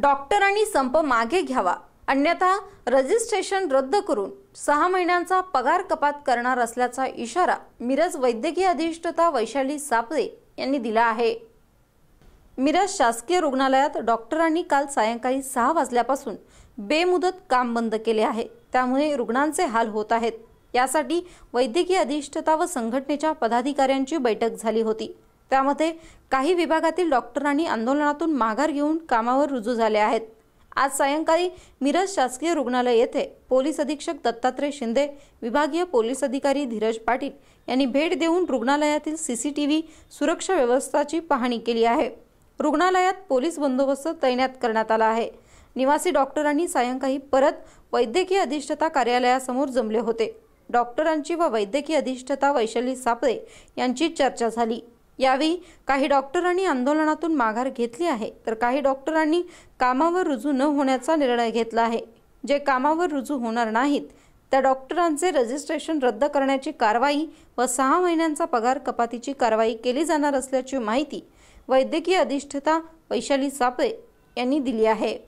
डॉक्टरांनी संप मागे घ्यावा अन्यथा रजिस्ट्रेशन रद्द करून सहा महिन्यांचा पगार कपात करणार असल्याचा इशारा मिरज वैद्यकीय अधिष्ठता वैशाली सापदे यांनी दिला आहे मिरज शासकीय रुग्णालयात डॉक्टरांनी काल सायंकाळी सहा वाजल्यापासून बेमुदत काम बंद केले आहे त्यामुळे रुग्णांचे हाल होत आहेत यासाठी वैद्यकीय अधिष्ठता व संघटनेच्या पदाधिकाऱ्यांची बैठक झाली होती त्यामध्ये काही विभागातील डॉक्टरांनी आंदोलनातून माघार घेऊन कामावर रुजू झाले आहेत आज सायंकाळी मिरज शासकीय रुग्णालय येथे पोलीस अधीक्षक दत्तात्रय शिंदे विभागीय पोलीस अधिकारी धीरज पाटील यांनी भेट देऊन रुग्णालयातील सी सी टी व्ही सुरक्षा व्यवस्थाची पाहणी केली आहे रुग्णालयात पोलीस बंदोबस्त तैनात करण्यात आला आहे निवासी डॉक्टरांनी सायंकाळी परत वैद्यकीय अधिष्ठता कार्यालयासमोर जमले होते डॉक्टरांची व वैद्यकीय अधिष्ठता वैशाली सापळे यांची चर्चा झाली यावेळी काही डॉक्टरांनी आंदोलनातून माघार घेतली आहे तर काही डॉक्टरांनी कामावर रुजू न होण्याचा निर्णय घेतला आहे जे कामावर रुजू होणार नाहीत त्या डॉक्टरांचे रजिस्ट्रेशन रद्द करण्याची कारवाई व सहा महिन्यांचा पगार कपातीची कारवाई केली जाणार असल्याची माहिती वैद्यकीय अधिष्ठता वैशाली सापळे यांनी दिली आहे